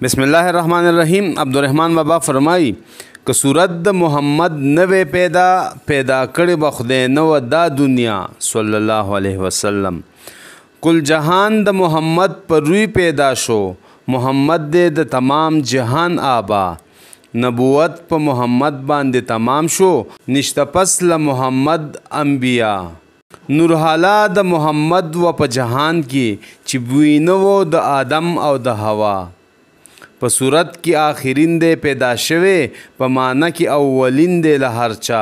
بسم الله الرحمن الرحیم عبدالرحمن بابا فرمایي که صورت د محمد نه پیدا پیدا کړي به خدای نه و دا دنیا صلی الله علیه وسلم کل جهان د محمد پر روی پیدا شو محمد دې د تمام جهان آبا نبوت په محمد باندې تمام شو نشته پس له محمد انبیا نور حالا د محمد و په جهان کې چې بوینه وو د آدم او د هوا په صورت کې آخرین دی پیدا شوی په معنی کې اولین دی له هر چا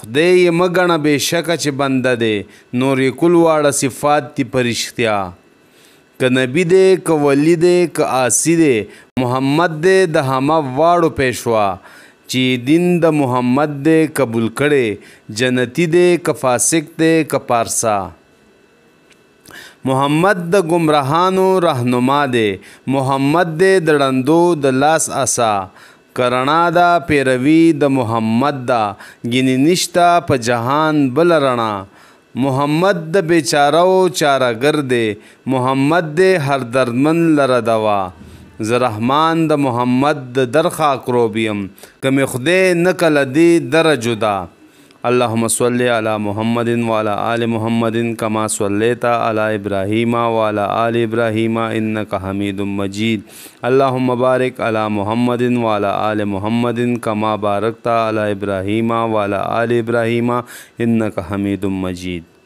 خدای یې مګنه بېشکه چې بنده دی نور یې کل واړه صفات دي په رښتیا که نبی دی که ولی دی که آسی دی محمد دی د همه واړو پیشوا چې دین د محمد دی قبول کړي جنتی دی که فاسق دی که پارسا محمد د گمراهانو رهنما دی محمد د دړندو د لاس اسا کرنا دا پیروي د محمد دا ګینې نشتا په جهان بل رڼا محمد د بیچارو چارهګر دی محمد د هر دردمن لره دوا زه رحمان د محمد د درخا کروبیم که مې خدای نه کله دی دره جدا अल्लाम अला महमदिन वाला आल महमदिन कमा सल्लेता अला इब्राहीम वाला आल इब्राहीम इन का हमीद मजीद अला महमदिन वाला आल महमदिन कमा बारकता अला इब्राहीम वाला आल इब्राहीम इन का मजीद